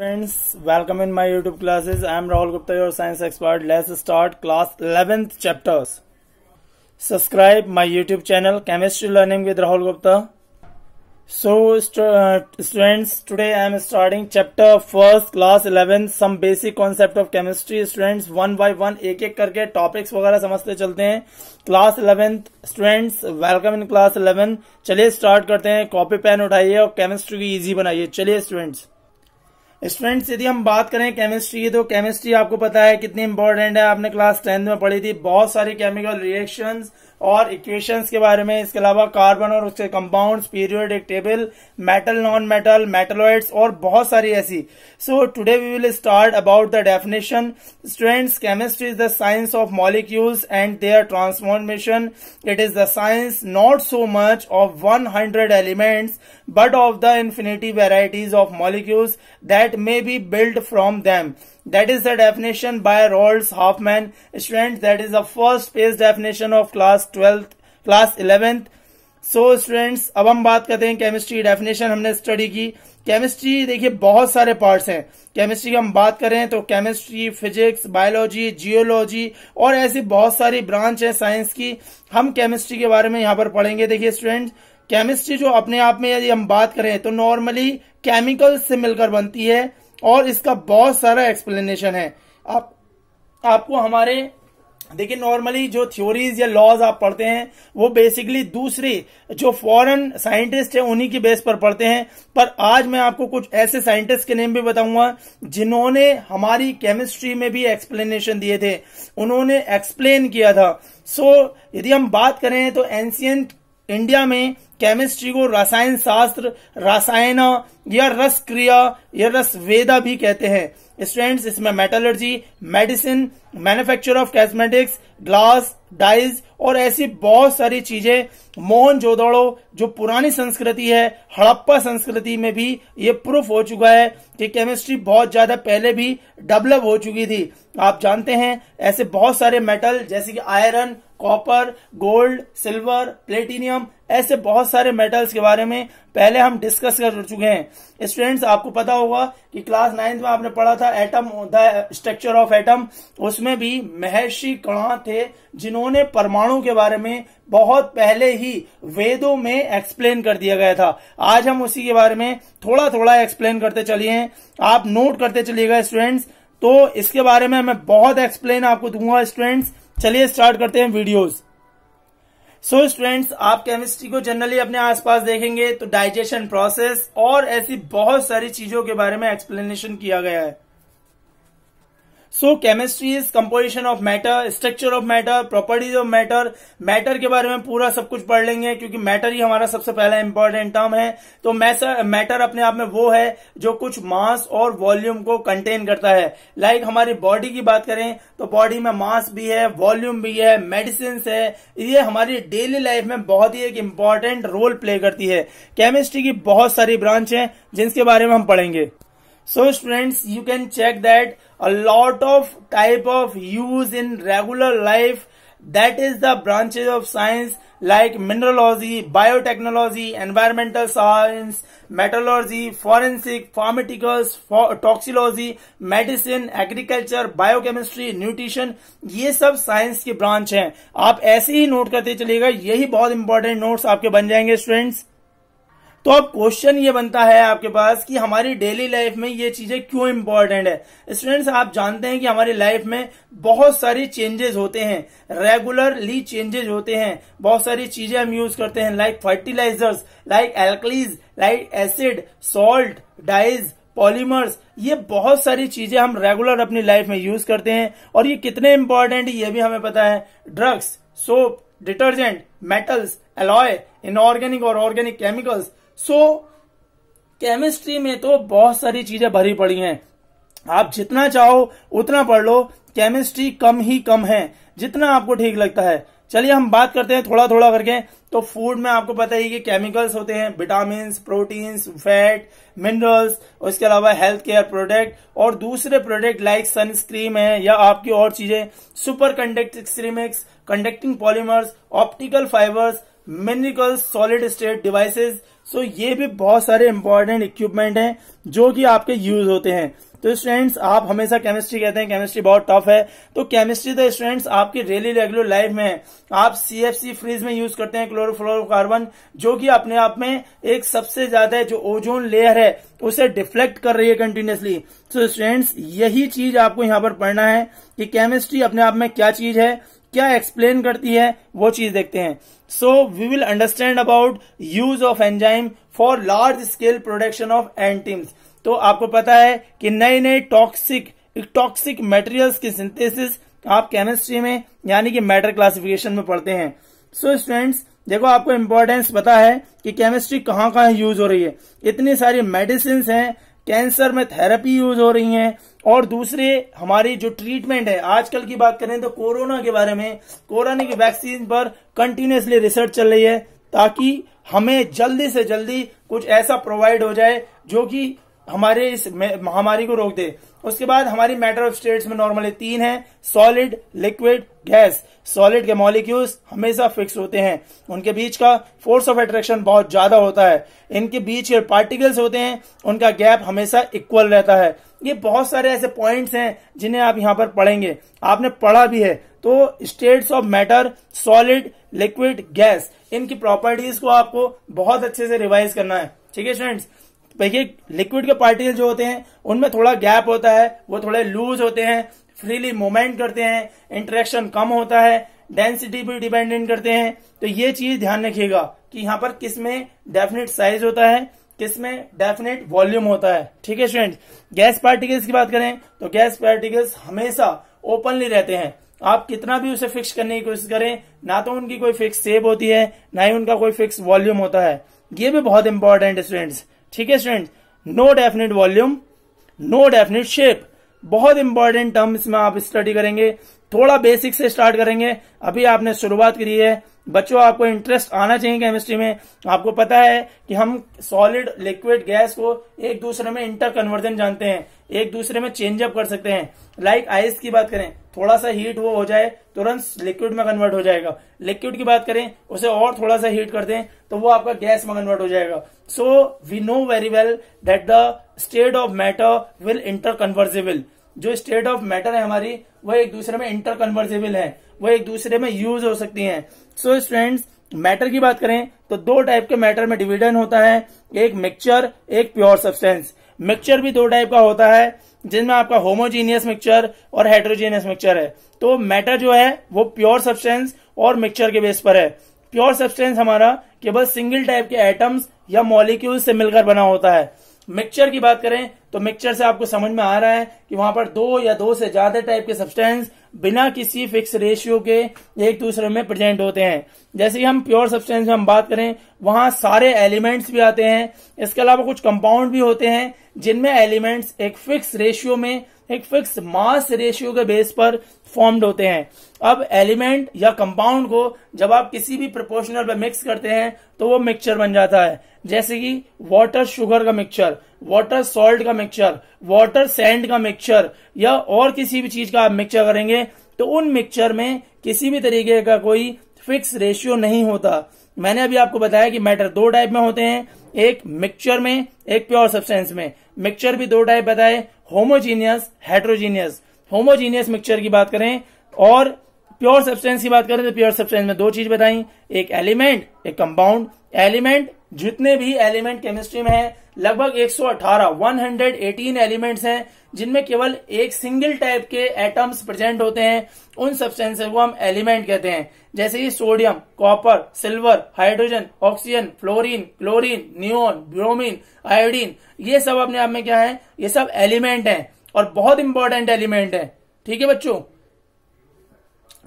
Friends welcome in my YouTube classes I am Rahul Gupta your science expert let's start class eleventh chapters subscribe my YouTube channel chemistry learning with Rahul Gupta so students today I am starting chapter first class eleventh some basic concept of chemistry students one by one एक एक करके topics वगैरह समझते चलते हैं class eleventh students welcome in class eleven चलिए start करते हैं कॉपी पेन उठाइए और केमिस्ट्री की इजी बनाइए चलिए स्टूडेंट्स स्टूडेंट्स यदि हम बात करें केमिस्ट्री की तो केमिस्ट्री आपको पता है कितनी इंपॉर्टेंट है आपने क्लास टेंथ में पढ़ी थी बहुत सारी केमिकल रिएक्शंस और इक्वेशंस के बारे में इसके अलावा कार्बन और उसके पीरियड एक table metal non metal metalloids और बहुत सारी ऐसी so today we will start about the definition students chemistry is the science of molecules and their transformation it is the science not so much of one hundred elements but of the infinity varieties of molecules that may be build from them That is the definition by Rolls Hoffman. Student that is the first page definition of class twelfth class eleventh so students अब हम बात करते हैं chemistry की definition हमने study की chemistry देखिए बहुत सारे पार्ट्स हैं केमिस्ट्री की हम बात करें तो केमिस्ट्री फिजिक्स बायोलॉजी जियोलॉजी और ऐसी बहुत सारी ब्रांच है साइंस की हम केमिस्ट्री के बारे में यहाँ पर पढ़ेंगे देखिए स्टूडेंट्स केमिस्ट्री जो अपने आप में यदि हम बात करें तो नॉर्मली केमिकल्स से मिलकर बनती है और इसका बहुत सारा एक्सप्लेनेशन है आप आपको हमारे देखिए नॉर्मली जो थ्योरीज या लॉज आप पढ़ते हैं वो बेसिकली दूसरे जो फॉरेन साइंटिस्ट है उन्हीं के बेस पर पढ़ते हैं पर आज मैं आपको कुछ ऐसे साइंटिस्ट के नेम भी बताऊंगा जिन्होंने हमारी केमिस्ट्री में भी एक्सप्लेनेशन दिए थे उन्होंने एक्सप्लेन किया था सो so, यदि हम बात करें तो एंशियंट इंडिया में केमिस्ट्री को रसायन शास्त्र रसायन या रस क्रिया या रस वेदा भी कहते हैं स्टूडेंट्स इसमें metallurgy medicine manufacture of cosmetics glass dyes और ऐसी बहुत सारी चीजें मोहन जोदड़ो जो पुरानी संस्कृति है हड़प्पा संस्कृति में भी ये प्रूफ हो चुका है कि केमिस्ट्री बहुत ज्यादा पहले भी डेवलप हो चुकी थी आप जानते हैं ऐसे बहुत सारे मेटल जैसे कि iron copper gold silver platinum ऐसे बहुत सारे मेटल्स के बारे में पहले हम डिस्कस कर चुके हैं स्टूडेंट्स आपको पता होगा कि क्लास नाइन्थ में आपने पढ़ा था atom the structure of atom उस उसमें भी महर्षि कणा थे जिन्होंने परमाणु के बारे में बहुत पहले ही वेदों में एक्सप्लेन कर दिया गया था आज हम उसी के बारे में थोड़ा थोड़ा एक्सप्लेन करते चलिए आप नोट करते चलिएगा स्टूडेंट्स तो इसके बारे में मैं बहुत एक्सप्लेन आपको दूंगा स्टूडेंट्स चलिए स्टार्ट करते हैं वीडियोज सो so स्टूडेंट्स आप केमिस्ट्री को जनरली अपने आसपास देखेंगे तो डाइजेशन प्रोसेस और ऐसी बहुत सारी चीजों के बारे में एक्सप्लेनेशन किया गया है so chemistry is composition of matter structure of matter properties of matter matter के बारे में पूरा सब कुछ पढ़ लेंगे क्योंकि मैटर ही हमारा सबसे पहला इंपॉर्टेंट टर्म है तो मैटर अपने आप में वो है जो कुछ मास और वॉल्यूम को कंटेन करता है लाइक like हमारी बॉडी की बात करें तो बॉडी में मास भी है वॉल्यूम भी है मेडिसिन है ये हमारी डेली लाइफ में बहुत ही एक इंपॉर्टेंट रोल प्ले करती है केमिस्ट्री की बहुत सारी ब्रांच है जिनके बारे में हम पढ़ेंगे so students you can check that a lot of type of use in regular life that is the branches of science like mineralogy biotechnology environmental science metallurgy forensic pharmaceuticals for, toxicology medicine agriculture biochemistry nutrition ye sab science की branch hain aap aise hi note karte चलिएगा yahi bahut important notes aapke ban jayenge students तो अब question ये बनता है आपके पास कि हमारी डेली लाइफ में ये चीजें क्यों इंपॉर्टेंट है स्टूडेंट्स आप जानते हैं कि हमारी लाइफ में बहुत सारी चेंजेस होते हैं रेगुलरली चेंजेस होते हैं बहुत सारी चीजें हम यूज करते हैं like fertilizers like alkalis like acid salt dyes polymers ये बहुत सारी चीजें हम रेगुलर अपनी लाइफ में यूज करते हैं और ये कितने इंपॉर्टेंट ये भी हमें पता है drugs soap detergent metals alloy inorganic और organic chemicals so so, chemistry में तो बहुत सारी चीजें भरी पड़ी हैं आप जितना चाहो उतना पढ़ लो केमिस्ट्री कम ही कम है जितना आपको ठीक लगता है चलिए हम बात करते हैं थोड़ा थोड़ा करके तो फूड में आपको पता ही कि केमिकल्स होते हैं विटामिन प्रोटीन्स फैट मिनरल्स उसके अलावा हेल्थ केयर प्रोडक्ट और दूसरे प्रोडक्ट लाइक सनस्क्रीम है या आपकी और चीजें super conducting conducting polymers optical fibres मेनिकल सॉलिड स्टेट डिवाइसेज सो ये भी बहुत सारे इम्पोर्टेंट इक्विपमेंट हैं जो कि आपके यूज होते हैं तो स्टूडेंट्स आप हमेशा केमिस्ट्री कहते हैं केमिस्ट्री बहुत टफ है तो केमिस्ट्री तो स्टूडेंट्स आपकी डेली रेगुलर लाइफ में सी आप सीएफसी फ्रीज में यूज करते हैं क्लोरोफ्लोरोकार्बन जो कि अपने आप में एक सबसे ज्यादा जो ओजोन लेयर है उसे डिफ्लेक्ट कर रही है कंटिन्यूसली तो स्टूडेंट्स यही चीज आपको यहाँ पर पढ़ना है कि केमिस्ट्री अपने आप में क्या चीज है क्या एक्सप्लेन करती है वो चीज देखते हैं so we will understand about use of enzyme for large scale production of एंटीम्स तो आपको पता है कि नए नए टॉक्सिक टॉक्सिक मटेरियल्स की सिंथेसिस आप केमिस्ट्री में यानी कि मैटर क्लासिफिकेशन में पढ़ते हैं सो so, स्टूडेंट्स देखो आपको इंपॉर्टेंस पता है कि केमिस्ट्री कहाँ कहाँ यूज हो रही है इतनी सारी मेडिसिन हैं कैंसर में थेरेपी यूज हो रही है और दूसरे हमारी जो ट्रीटमेंट है आजकल की बात करें तो कोरोना के बारे में कोरोना की वैक्सीन पर कंटिन्यूसली रिसर्च चल रही है ताकि हमें जल्दी से जल्दी कुछ ऐसा प्रोवाइड हो जाए जो कि हमारे इस महामारी को रोक दे उसके बाद हमारी मैटर ऑफ स्टेट्स में नॉर्मली तीन है सॉलिड लिक्विड गैस सॉलिड के मॉलिक्यूल्स हमेशा फिक्स होते हैं उनके बीच का फोर्स ऑफ अट्रैक्शन बहुत ज्यादा होता है इनके बीच के पार्टिकल्स होते हैं उनका गैप हमेशा इक्वल रहता है ये बहुत सारे ऐसे पॉइंट्स हैं जिन्हें आप यहाँ पर पढ़ेंगे आपने पढ़ा भी है तो states of matter solid liquid gas इनकी प्रॉपर्टीज को आपको बहुत अच्छे से रिवाइज करना है ठीक है स्टूडेंट्स देखिए लिक्विड के पार्टिकल जो होते हैं उनमें थोड़ा गैप होता है वो थोड़े लूज होते हैं फ्रीली मूवमेंट करते हैं इंटरेक्शन कम होता है डेंसिटी भी डिपेंडेंट करते हैं तो ये चीज ध्यान रखिएगा कि यहाँ पर किस में डेफिनेट साइज होता है किस में डेफिनेट वॉल्यूम होता है ठीक है स्टूडेंट गैस पार्टिकल्स की बात करें तो गैस पार्टिकल्स हमेशा ओपनली रहते हैं आप कितना भी उसे फिक्स करने की कोशिश करें ना तो उनकी कोई फिक्स सेप होती है ना ही उनका कोई फिक्स वॉल्यूम होता है ये भी बहुत इंपॉर्टेंट है स्टूडेंट्स ठीक है student no definite volume no definite shape बहुत इंपॉर्टेंट टर्म इसमें आप स्टडी करेंगे थोड़ा बेसिक से स्टार्ट करेंगे अभी आपने शुरुआत करी है बच्चों आपको इंटरेस्ट आना चाहिए केमिस्ट्री में आपको पता है कि हम सॉलिड लिक्विड गैस को एक दूसरे में इंटर कन्वर्जन जानते हैं एक दूसरे में चेंजअप कर सकते हैं लाइक like आइस की बात करें थोड़ा सा हीट वो हो जाए तुरंत लिक्विड में कन्वर्ट हो जाएगा लिक्विड की बात करें उसे और थोड़ा सा हीट कर दें तो वो आपका गैस में कन्वर्ट हो जाएगा so we know very well that the state of matter will inter convertible जो स्टेट ऑफ मैटर है हमारी वह एक दूसरे में इंटर कन्वर्जेबल है वो एक दूसरे में यूज हो सकती है सो so, स्टूडेंट्स मैटर की बात करें तो दो टाइप के मैटर में डिविडन होता है एक मिक्सचर एक प्योर सब्सटेंस मिक्सचर भी दो टाइप का होता है जिनमें आपका होमोजीनियस मिक्सचर और हाइड्रोजीनियस मिक्सचर है तो मैटर जो है वो प्योर सब्सटेंस और मिक्सचर के बेस पर है प्योर सब्सटेंस हमारा केवल सिंगल टाइप के एटम्स या मॉलिक्यूल से मिलकर बना होता है मिक्सचर की बात करें तो मिक्सचर से आपको समझ में आ रहा है कि वहां पर दो या दो से ज्यादा टाइप के सब्सटेंस बिना किसी फिक्स रेशियो के एक दूसरे में प्रेजेंट होते हैं जैसे हम प्योर सब्सटेंस में हम बात करें वहां सारे एलिमेंट्स भी आते हैं इसके अलावा कुछ कंपाउंड भी होते हैं जिनमें एलिमेंट्स एक फिक्स रेशियो में एक फिक्स मास रेशियो के बेस पर फॉर्म्ड होते हैं अब एलिमेंट या कंपाउंड को जब आप किसी भी प्रोपोर्शनल पर मिक्स करते हैं तो वो मिक्सचर बन जाता है जैसे कि वाटर शुगर का मिक्सचर वाटर सॉल्ट का मिक्सचर वाटर सैंड का मिक्सचर या और किसी भी चीज का आप मिक्सचर करेंगे तो उन मिक्सचर में किसी भी तरीके का कोई फिक्स रेशियो नहीं होता मैंने अभी आपको बताया कि मैटर दो टाइप में होते हैं एक मिक्सचर में एक प्योर सब्सटेंस में मिक्सचर भी दो टाइप बताए होमोजीनियस हेट्रोजीनियस होमोजीनियस मिक्सचर की बात करें और प्योर सब्सटेंस की बात करें तो प्योर सब्सटेंस में दो चीज बताई एक एलिमेंट एक कंपाउंड एलिमेंट जितने भी एलिमेंट केमिस्ट्री में है लगभग 118 118 एलिमेंट्स हैं जिनमें केवल एक सिंगल टाइप के एटम्स प्रेजेंट होते हैं उन सब्सटेंसेस को हम एलिमेंट कहते हैं जैसे कि sodium copper silver hydrogen oxygen fluorine chlorine neon bromine iodine ये सब अपने आप में क्या है ये सब एलिमेंट है और बहुत इंपॉर्टेंट एलिमेंट है ठीक है बच्चों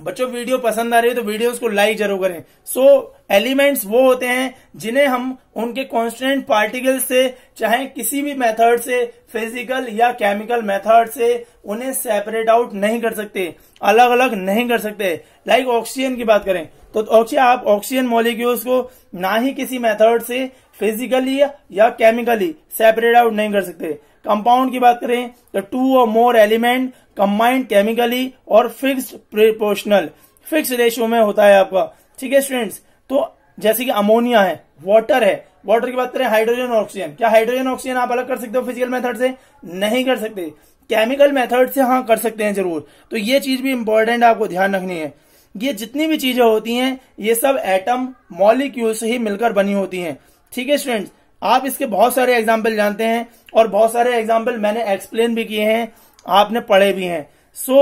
बच्चों वीडियो पसंद आ रही है तो वीडियोस को लाइक जरूर करें सो so, एलिमेंट्स वो होते हैं जिन्हें हम उनके कॉन्स्टेंट पार्टिकल से चाहे किसी भी मेथड से फिजिकल या केमिकल मेथड से उन्हें सेपरेट आउट नहीं कर सकते अलग अलग नहीं कर सकते लाइक like ऑक्सीजन की बात करें तो ऑक्सीजन आप ऑक्सीजन मॉलिक्यूल्स को ना ही किसी मेथड से फिजिकली या केमिकली सेपरेट आउट नहीं कर सकते कंपाउंड की बात करें तो टू और मोर एलिमेंट कंबाइंड केमिकली और फिक्स प्रोपोर्शनल फिक्स रेशियो में होता है आपका ठीक है स्टूडेंट्स तो जैसे कि अमोनिया है वाटर है वाटर की बात करें हाइड्रोजन ऑक्सीजन क्या हाइड्रोजन ऑक्सीजन आप अलग कर सकते हो फिजिकल मेथड से नहीं कर सकते केमिकल मेथड से हाँ कर सकते हैं जरूर तो ये चीज भी इंपॉर्टेंट आपको ध्यान रखनी है ये जितनी भी चीजें होती हैं ये सब एटम मॉलिक्यूल से ही मिलकर बनी होती हैं ठीक है स्टूडेंट्स आप इसके बहुत सारे एग्जाम्पल जानते हैं और बहुत सारे एग्जाम्पल मैंने एक्सप्लेन भी किए हैं आपने पढ़े भी हैं so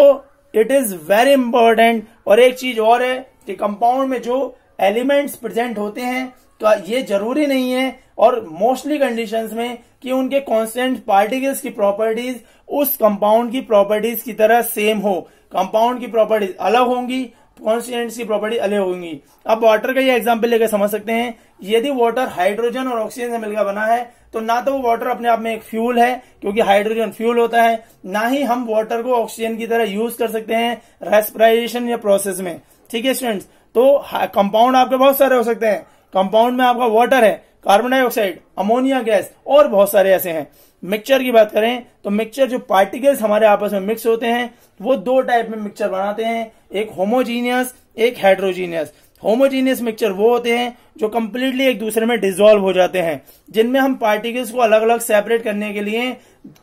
it is very important और एक चीज और है कि कंपाउंड में जो एलिमेंट्स प्रेजेंट होते हैं तो ये जरूरी नहीं है और मोस्टली कंडीशंस में कि उनके कॉन्स्टेंट पार्टिकल्स की प्रॉपर्टीज उस कंपाउंड की प्रॉपर्टीज की तरह सेम हो कंपाउंड की प्रॉपर्टीज अलग होंगी कॉन्स्टेंट्स की प्रॉपर्टी अलग होंगी अब वाटर का ये एग्जाम्पल लेकर समझ सकते हैं यदि वाटर हाइड्रोजन और ऑक्सीजन से मिलकर बना है तो ना तो वो वाटर अपने आप में एक फ्यूल है क्योंकि हाइड्रोजन फ्यूल होता है ना ही हम वाटर को ऑक्सीजन की तरह यूज कर सकते हैं रेस्पिराइजेशन या प्रोसेस में ठीक है स्टूडेंट्स तो कंपाउंड आपके बहुत सारे हो सकते हैं कंपाउंड में आपका वाटर है कार्बन डाइऑक्साइड अमोनिया गैस और बहुत सारे ऐसे हैं मिक्सचर की बात करें तो मिक्सचर जो पार्टिकल्स हमारे आपस में मिक्स होते हैं वो दो टाइप में मिक्सचर बनाते हैं एक होमोजीनियस एक हाइड्रोजीनियस होमोजीनियस मिक्सचर वो होते हैं जो कम्प्लीटली एक दूसरे में डिजोल्व हो जाते हैं जिनमें हम पार्टिकल्स को अलग अलग सेपरेट करने के लिए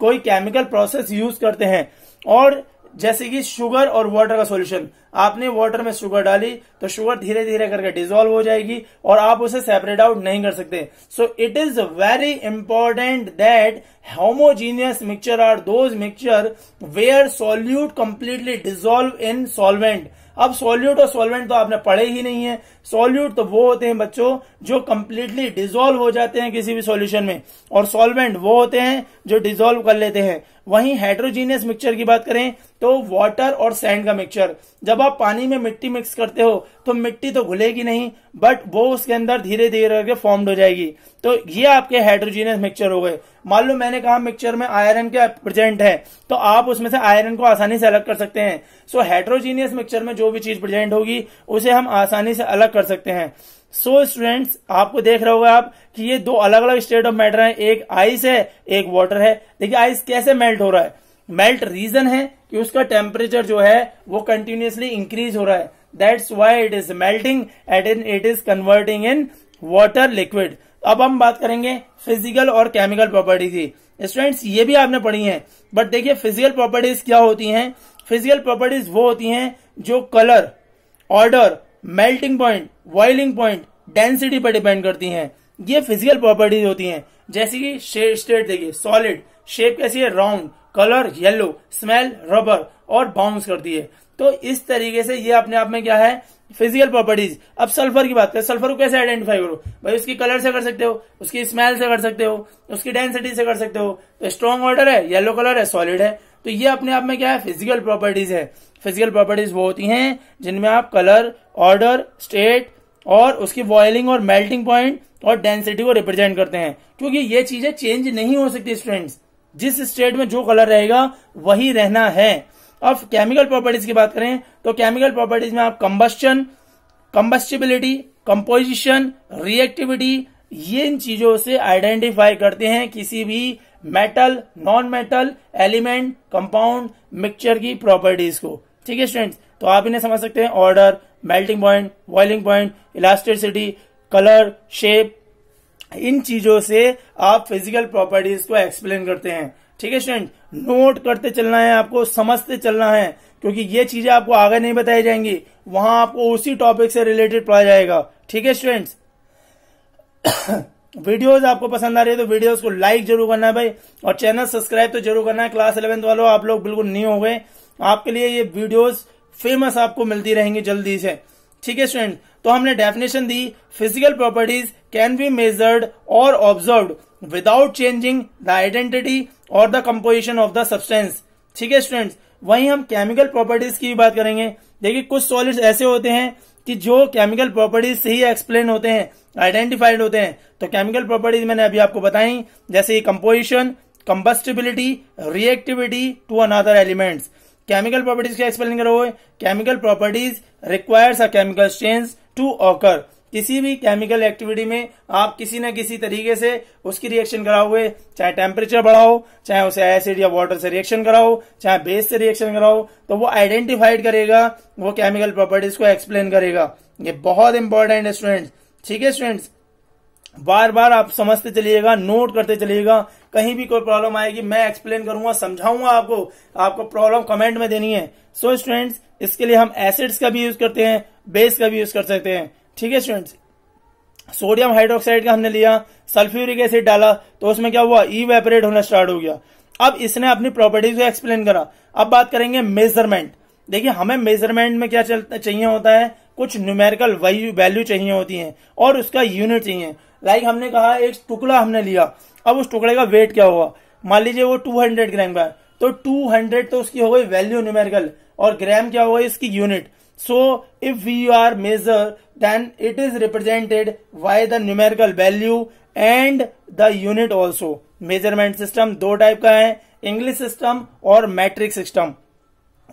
कोई केमिकल प्रोसेस यूज करते हैं और जैसे कि शुगर और वाटर का सॉल्यूशन आपने वाटर में शुगर डाली तो शुगर धीरे धीरे करके डिजोल्व हो जाएगी और आप उसे सेपरेट आउट नहीं कर सकते so it is very important that homogeneous mixture are those mixture where solute completely dissolve in solvent अब सॉल्यूट और सॉल्वेंट तो आपने पढ़े ही नहीं है सॉल्यूट तो वो होते हैं बच्चों जो कंप्लीटली डिजोल्व हो जाते हैं किसी भी सॉल्यूशन में और सॉल्वेंट वो होते हैं जो डिजोल्व कर लेते हैं वहीं हाइड्रोजीनियस मिक्सचर की बात करें तो वाटर और सैंड का मिक्सचर जब आप पानी में मिट्टी मिक्स करते हो तो मिट्टी तो घुलेगी नहीं बट वो उसके अंदर धीरे धीरे करके फॉर्म्ड हो जाएगी तो ये आपके हाइड्रोजीनियस मिक्सचर हो गए मान लो मैंने कहा मिक्सचर में आयरन के प्रेजेंट है तो आप उसमें से आयरन को आसानी से अलग कर सकते हैं सो हाइड्रोजीनियस मिक्सचर में जो भी चीज प्रेजेंट होगी उसे हम आसानी से अलग कर सकते हैं सो so स्टूडेंट्स आपको देख रहे होगा आप कि ये दो अलग अलग स्टेट ऑफ मैटर हैं एक आइस है एक वाटर है देखिए आइस कैसे मेल्ट हो रहा है मेल्ट रीजन है कि उसका टेम्परेचर जो है वो कंटिन्यूसली इंक्रीज हो रहा है that's why it is melting at in it is converting in water liquid अब हम बात करेंगे फिजिकल और केमिकल प्रॉपर्टीज की स्टूडेंट्स ये भी आपने पढ़ी है बट देखिए फिजिकल प्रॉपर्टीज क्या होती हैं फिजिकल प्रॉपर्टीज वो होती हैं जो colour order melting point boiling point density पर डिपेंड करती हैं ये फिजिकल प्रॉपर्टीज होती हैं जैसे कि स्टेट देखिए सॉलिड शेप कैसी है round colour yellow smell rubber और बाउंस करती है तो इस तरीके से ये अपने आप में क्या है फिजिकल प्रॉपर्टीज अब सल्फर की बात करें सल्फर को कैसे आइडेंटिफाई करो भाई उसकी कलर से कर सकते हो उसकी स्मेल से कर सकते हो उसकी डेंसिटी से कर सकते हो तो स्ट्रॉन्ग ऑर्डर है येलो कलर है सॉलिड है तो ये अपने आप में क्या है फिजिकल प्रॉपर्टीज है फिजिकल प्रॉपर्टीज वो होती हैं जिनमें आप कलर ऑर्डर स्टेट और उसकी बॉयलिंग और मेल्टिंग पॉइंट और डेंसिटी को रिप्रेजेंट करते हैं क्योंकि ये चीजें चेंज नहीं हो सकती स्टूडेंट्स जिस स्टेट में जो कलर रहेगा वही रहना है अब केमिकल प्रॉपर्टीज की बात करें तो केमिकल प्रॉपर्टीज में आप कंबस्टन कंबस्टिबिलिटी कंपोजिशन रिएक्टिविटी ये इन चीजों से आइडेंटिफाई करते हैं किसी भी metal non metal element compound mixture की प्रॉपर्टीज को ठीक है स्टूडेंट्स तो आप इन्हें समझ सकते हैं order melting point boiling point elasticity colour shape इन चीजों से आप फिजिकल प्रॉपर्टीज को एक्सप्लेन करते हैं ठीक है स्टूडेंट नोट करते चलना है आपको समझते चलना है क्योंकि ये चीजें आपको आगे नहीं बताई जाएंगी वहां आपको उसी टॉपिक से रिलेटेड पढ़ा जाएगा ठीक है स्टूडेंट्स वीडियोस आपको पसंद आ रही है तो वीडियोस को लाइक जरूर करना है भाई और चैनल सब्सक्राइब तो जरूर करना है क्लास इलेवेंथ वालों आप लोग बिल्कुल न्यू हो गए आपके लिए ये वीडियोस फेमस आपको मिलती रहेंगी जल्दी से ठीक है स्टूडेंट तो हमने डेफिनेशन दी physical properties can be measured और observe without changing the identity और the composition of the substance ठीक है स्टूडेंट्स वहीं हम केमिकल प्रॉपर्टीज की भी बात करेंगे देखिए कुछ सॉलिड्स ऐसे होते हैं कि जो केमिकल प्रॉपर्टीज से ही एक्सप्लेन होते हैं आइडेंटिफाइड होते हैं तो केमिकल प्रॉपर्टीज मैंने अभी आपको बताई जैसे composition combustibility reactivity to another elements chemical properties क्या एक्सप्लेन करो chemical properties requires a chemical change to occur किसी भी केमिकल एक्टिविटी में आप किसी न किसी तरीके से उसकी रिएक्शन कराओगे चाहे टेम्परेचर बढ़ाओ चाहे उसे एसिड या वाटर से रिएक्शन कराओ चाहे बेस से रिएक्शन कराओ तो वो आइडेंटिफाइड करेगा वो केमिकल प्रॉपर्टीज को एक्सप्लेन करेगा ये बहुत इंपॉर्टेंट है स्टूडेंट्स ठीक है स्टूडेंट्स बार बार आप समझते चलिएगा नोट करते चलिएगा कहीं भी कोई प्रॉब्लम आएगी मैं एक्सप्लेन करूंगा समझाऊंगा आपको आपको प्रॉब्लम कमेंट में देनी है सो so, स्टूडेंट्स इसके लिए हम एसिड्स का भी यूज करते हैं बेस का भी यूज कर सकते हैं ठीक है स्टूडेंट्स सोडियम हाइड्रोक्साइड का हमने लिया सल्फ्यूरिक एसिड डाला तो उसमें क्या हुआ वेपरेट होना स्टार्ट हो गया अब इसने अपनी प्रॉपर्टीज को एक्सप्लेन करा अब बात करेंगे मेजरमेंट देखिए हमें मेजरमेंट में क्या चाहिए होता है कुछ न्यूमेरिकल वैल्यू चाहिए होती है और उसका यूनिट चाहिए लाइक like हमने कहा एक टुकड़ा हमने लिया अब उस टुकड़े का वेट क्या होगा मान लीजिए वो 200 ग्राम का है तो 200 तो उसकी हो गई वैल्यू न्यूमेरिकल और ग्राम क्या होगा इसकी unit so if we are measure then it is represented by the numerical value and the unit also measurement system दो टाइप का है इंग्लिश सिस्टम और मैट्रिक सिस्टम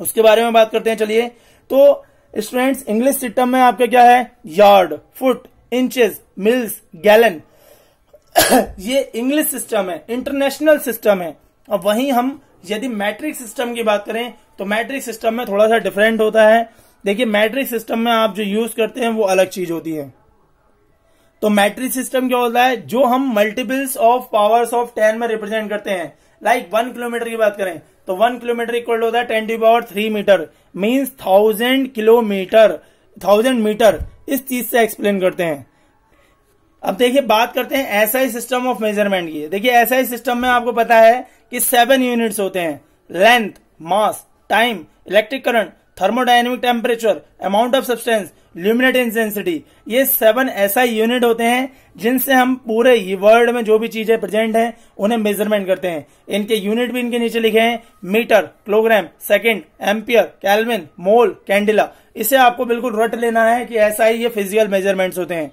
उसके बारे में बात करते हैं चलिए तो स्टूडेंट्स इंग्लिश सिस्टम में आपका क्या है yard foot inches miles gallon ये इंग्लिश सिस्टम है इंटरनेशनल सिस्टम है और वहीं हम यदि मैट्रिक सिस्टम की बात करें तो मैट्रिक सिस्टम में थोड़ा सा डिफरेंट होता है देखिए मैट्रिक सिस्टम में आप जो यूज करते हैं वो अलग चीज होती है तो मैट्रिक सिस्टम क्या होता है जो हम multiples of powers of ten में रिप्रेजेंट करते हैं लाइक वन किलोमीटर की बात करें तो वन किलोमीटर इक्वल होता है ten to power three metre means thousand kilometre thousand metre इस चीज से एक्सप्लेन करते हैं अब देखिए बात करते हैं ऐसा ही सिस्टम ऑफ मेजरमेंट की देखिए ही सिस्टम में आपको पता है कि सेवन यूनिट्स होते हैं length mass time electric current thermodynamic temperature amount of substance luminous intensity ये सेवन ऐसा यूनिट होते हैं जिनसे हम पूरे वर्ल्ड में जो भी चीजें प्रेजेंट हैं उन्हें मेजरमेंट करते हैं इनके यूनिट भी इनके नीचे लिखे हैं metre kilogram second ampere kelvin mole candela इसे आपको बिल्कुल रट लेना है कि ऐसा ही ये फिजिकल मेजरमेंट्स होते हैं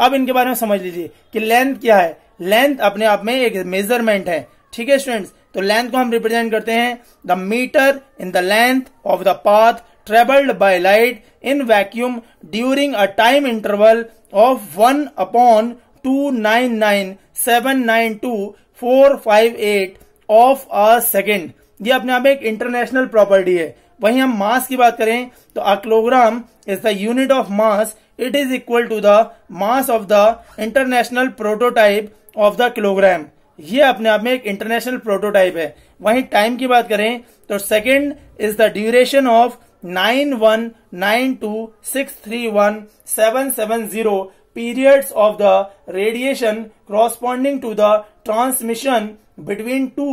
अब इनके बारे में समझ लीजिए कि लेंथ क्या है लेंथ अपने आप में एक मेजरमेंट है ठीक है स्टूडेंट्स तो लेंथ को हम रिप्रेजेंट करते हैं the metre in the length of the path travelled by light in vacuum during a time interval of one upon two nine nine seven nine two four five eight of a second ये अपने आप में एक international property है वहीं हम मास की बात करें तो a kilogram is the unit of mass it is equal to the mass of the international prototype of the kilogram ये अपने आप में एक इंटरनेशनल प्रोटोटाइप है वहीं टाइम की बात करें तो second is the duration of nine one nine two six three one seven seven zero periods of the radiation corresponding to the transmission between two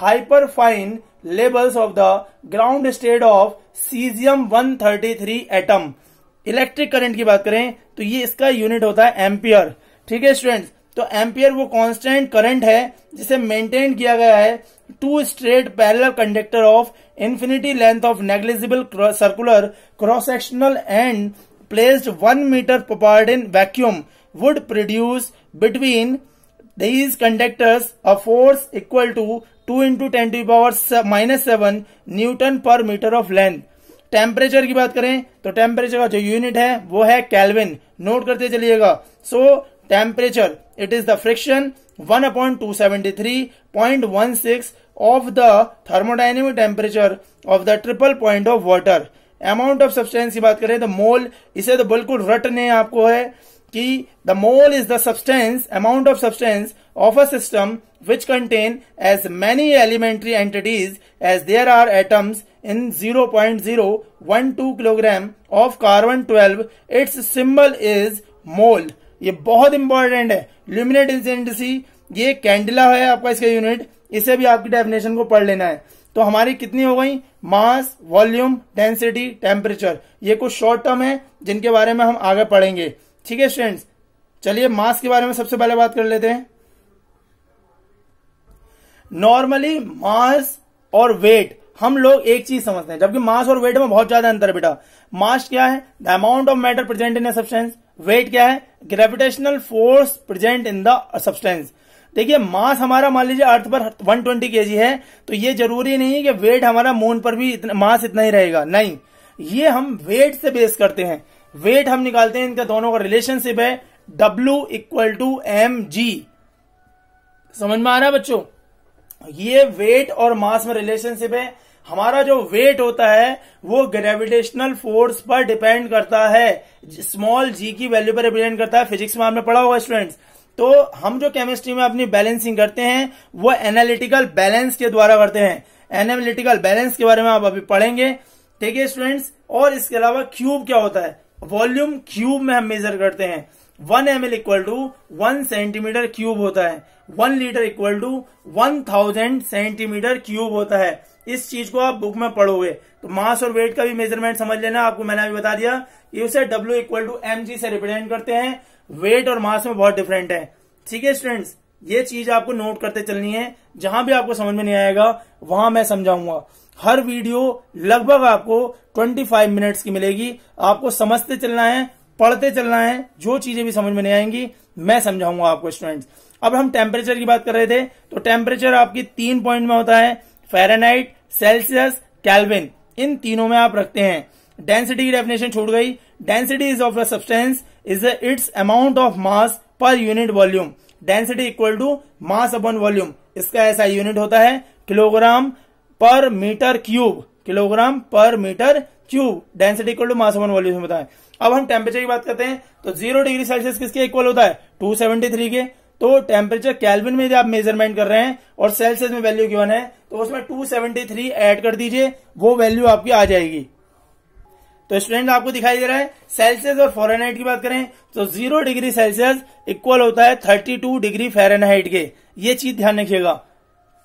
hyperfine levels of the ground state of caesium one thirty three atom electric current की बात करें तो ये इसका unit होता है ampere ठीक है स्टूडेंट्स तो एम्पियर वो कांस्टेंट करंट है जिसे मेंटेन किया गया है two straight parallel conductor of infinity length of negligible circular cross sectional and placed one metre apart in vacuum would produce between these conductors a force equal to two into ten to power minus seven newton per metre of length temperature की बात करें तो temperature का जो unit है वो है kelvin note करते चलिएगा so temperature it is the fraction one upon two seventy three point one six of the thermodynamic temperature of the triple point of water amount of substance की बात करें तो मोल इसे तो बिल्कुल रटने आपको है कि the mole is the substance amount of substance of a system which contain as many elementary entities as there are atoms in 0.012 kilogram of carbon 12 its symbol is mole ये बहुत इंपॉर्टेंट है ल्यूमिनेट इंसेंटेसी ये कैंडिला है आपका इसका यूनिट इसे भी आपकी डेफिनेशन को पढ़ लेना है तो हमारी कितनी हो गई मास वॉल्यूम डेंसिटी टेम्परेचर ये कुछ शॉर्ट टर्म है जिनके बारे में हम आगे पढ़ेंगे ठीक है स्टूडेंट्स चलिए मास के बारे में सबसे पहले बात कर लेते हैं नॉर्मली मास और वेट हम लोग एक चीज समझते हैं जबकि मास और वेट में बहुत ज्यादा अंतर बेटा मास क्या है the amount of matter present in substance weight क्या है gravitational force present in the substance देखिए मास हमारा मान लीजिए अर्थ पर 120 ट्वेंटी है तो ये जरूरी नहीं है कि वेट हमारा मून पर भी इतना, मास इतना ही रहेगा नहीं ये हम वेट से बेस करते हैं वेट हम निकालते हैं इनका दोनों का रिलेशनशिप है W equal to M G समझ में आ रहा है बच्चों ये वेट और मास में रिलेशनशिप है हमारा जो वेट होता है वो ग्रेविटेशनल फोर्स पर डिपेंड करता है स्मॉल जी की वैल्यू पर रिप्रेजेंट करता है फिजिक्स में आपने पढ़ा होगा स्टूडेंट्स तो हम जो केमिस्ट्री में अपनी बैलेंसिंग करते हैं वो एनालिटिकल बैलेंस के द्वारा करते हैं एनालिटिकल बैलेंस के बारे में आप अभी पढ़ेंगे ठीक है स्टूडेंट्स और इसके अलावा क्यूब क्या होता है वॉल्यूम क्यूब में हम मेजर करते हैं one M L equal to one centimetre cube होता है one litre equal to one thousand centimetre cube होता है इस चीज को आप बुक में पढ़ोगे तो मास और वेट का भी मेजरमेंट समझ लेना आपको मैंने अभी बता दिया कि उसे W equal to M G से रिप्रेजेंट करते हैं वेट और मास में बहुत डिफरेंट है ठीक है स्टूडेंट्स ये चीज आपको नोट करते चलनी है जहां भी आपको समझ में नहीं आएगा वहां मैं समझाऊंगा हर वीडियो लगभग आपको 25 मिनट्स की मिलेगी आपको समझते चलना है पढ़ते चलना है जो चीजें भी समझ में नहीं आएंगी मैं समझाऊंगा आपको स्टूडेंट्स अब हम टेम्परेचर की बात कर रहे थे तो टेम्परेचर आपकी तीन पॉइंट में होता है फेरेनाइट सेल्सियस कैलविन इन तीनों में आप रखते हैं डेंसिटी की डेफिनेशन छूट गई density is of a substance is its amount of mass per unit volume density equal to mass upon volume इसका ऐसा यूनिट होता है kilogram per metre cube kilogram per metre cube density equal to mass upon volume बताएं अब हम temperature की बात करते हैं तो जीरो डिग्री सेल्सियस किसके इक्वल होता है थ्री के तो टेम्परेचर कैलविन में आप मेजरमेंट कर रहे हैं और सेल्सियस में वैल्यू क्यों है तो उसमें 273 ऐड कर दीजिए वो वैल्यू आपकी आ जाएगी तो स्टूडेंट आपको दिखाई दे रहा है सेल्सियस और फॉरनहाइट की बात करें तो जीरो डिग्री सेल्सियस इक्वल होता है थर्टी टू डिग्री फैरेनहाइट के ये चीज ध्यान रखिएगा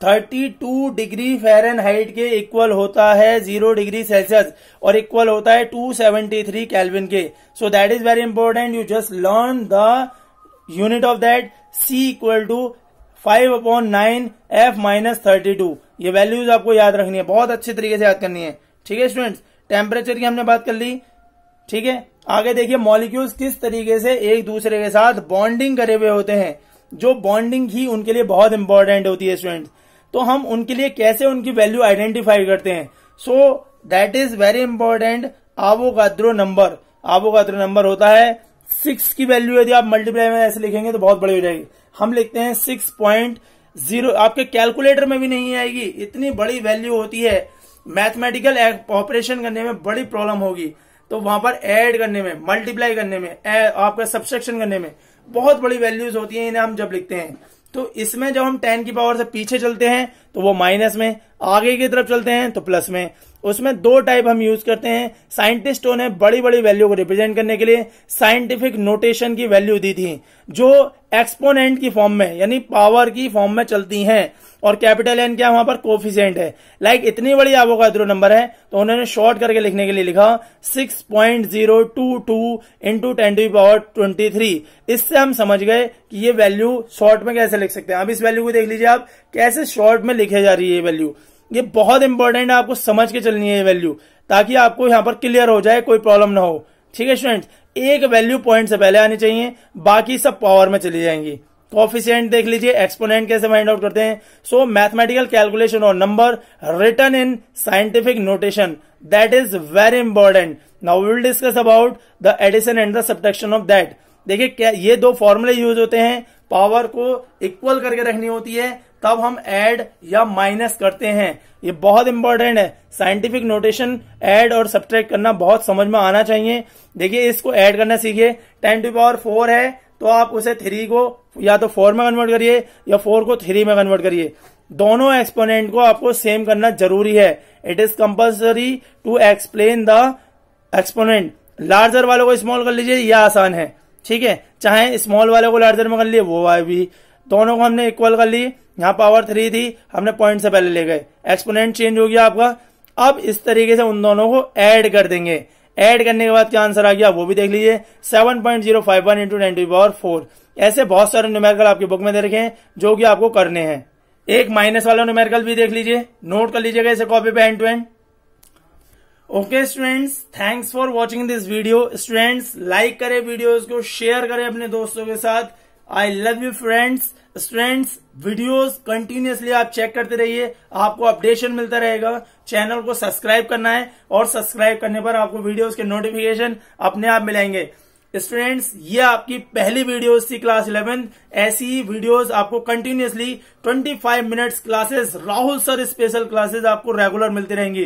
32 डिग्री फ़ारेनहाइट के इक्वल होता है जीरो डिग्री सेल्सियस और इक्वल होता है 273 केल्विन के so that is very important you just learn the unit of that C equal to five upon nine F minus thirty two ये वैल्यूज आपको याद रखनी है बहुत अच्छे तरीके से याद करनी है ठीक है स्टूडेंट्स टेम्परेचर की हमने बात कर ली ठीक है आगे देखिए मॉलिक्यूल्स किस तरीके से एक दूसरे के साथ बॉन्डिंग करे हुए होते हैं जो बॉन्डिंग ही उनके लिए बहुत इंपॉर्टेंट होती है स्टूडेंट्स तो हम उनके लिए कैसे उनकी वैल्यू आइडेंटिफाई करते हैं so that is very important Avogadro number Avogadro number होता है सिक्स की वैल्यू यदि आप मल्टीप्लाई में ऐसे लिखेंगे तो बहुत बड़ी हो जाएगी हम लिखते हैं सिक्स पॉइंट जीरो आपके कैलकुलेटर में भी नहीं आएगी इतनी बड़ी वैल्यू होती है मैथमेटिकल ऑपरेशन करने में बड़ी प्रॉब्लम होगी तो वहां पर ऐड करने में मल्टीप्लाई करने में आपका सब्सट्रक्शन करने में बहुत बड़ी वैल्यूज होती है इन्हें हम जब लिखते हैं तो इसमें जब हम टेन की पावर से पीछे चलते हैं तो वो माइनस में आगे की तरफ चलते हैं तो प्लस में उसमें दो टाइप हम यूज करते हैं साइंटिस्ट ने बड़ी बड़ी वैल्यू को रिप्रेजेंट करने के लिए साइंटिफिक नोटेशन की वैल्यू दी थी जो एक्सपोनेंट की फॉर्म में यानी पावर की फॉर्म में चलती हैं और कैपिटल एन क्या वहां पर कोफिशेंट है लाइक like, इतनी बड़ी आवोगाद्रो नंबर है तो उन्होंने शॉर्ट करके लिखने के लिए लिखा two into ten to power twenty three इससे हम समझ गए कि ये वैल्यू शॉर्ट में कैसे लिख सकते हैं अब इस वैल्यू को देख लीजिए आप कैसे शॉर्ट में लिखे जा रही है ये वैल्यू ये बहुत इंपॉर्टेंट है आपको समझ के चलनी है ये वैल्यू ताकि आपको यहां पर क्लियर हो जाए कोई प्रॉब्लम ना हो ठीक है स्टूडेंट्स एक वैल्यू पॉइंट से पहले आनी चाहिए बाकी सब पावर में चली जाएंगी कॉफिशियंट देख लीजिए एक्सपोनेंट कैसे फाइंड आउट करते हैं सो मैथमेटिकल कैलकुलेशन और number return in scientific notation that is very important now will discuss about the addition and the subtraction of that देखिए क्या ये दो फॉर्मूले यूज होते हैं पावर को इक्वल करके रखनी होती है तब हम ऐड या माइनस करते हैं ये बहुत इंपॉर्टेंट है साइंटिफिक नोटेशन ऐड और सब्ट्रैक्ट करना बहुत समझ में आना चाहिए देखिए इसको ऐड करना सीखिए टेन टू पावर फोर है तो आप उसे थ्री को या तो फोर में कन्वर्ट करिए या फोर को थ्री में कन्वर्ट करिए दोनों एक्सपोनेंट को आपको सेम करना जरूरी है it is compulsory to explain the exponent larger वालों को स्मॉल कर लीजिए यह आसान है ठीक है चाहे स्मॉल वालों को लार्जर में कर लिए वो भी दोनों को हमने इक्वल कर ली यहाँ पावर थ्री थी हमने पॉइंट से पहले ले गए एक्सपोनेंट चेंज हो गया आपका अब इस तरीके से उन दोनों को ऐड कर देंगे ऐड करने के बाद क्या आंसर आ गया वो भी देख लीजिए seven point zero five one into ten to power four ऐसे बहुत सारे न्यूमेरिकल आपकी बुक में दे रखे हैं जो कि आपको करने हैं एक माइनस वाला न्यूमेरिकल भी देख लीजिए नोट कर लीजिएगा इसे कॉपी पे end to end okay students thanks for watching this video students like करें वीडियोस को शेयर करें अपने दोस्तों के साथ I love you friends students videos continuously आप चेक करते रहिए आपको अपडेशन मिलता रहेगा चैनल को सब्सक्राइब करना है और सब्सक्राइब करने पर आपको वीडियोस के नोटिफिकेशन अपने आप मिलेंगे स्टूडेंट्स ये आपकी पहली वीडियोस थी क्लास इलेवेंथ ऐसी वीडियोस आपको continuously 25 minutes classes Rahul sir special classes आपको रेगुलर मिलती रहेंगी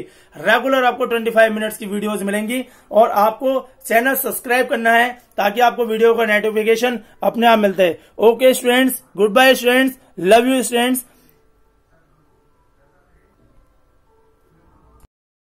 रेगुलर आपको 25 मिनट्स की वीडियोस मिलेंगी और आपको चैनल सब्सक्राइब करना है ताकि आपको वीडियो का नोटिफिकेशन अपने आप मिलते है okay students good bye students love you students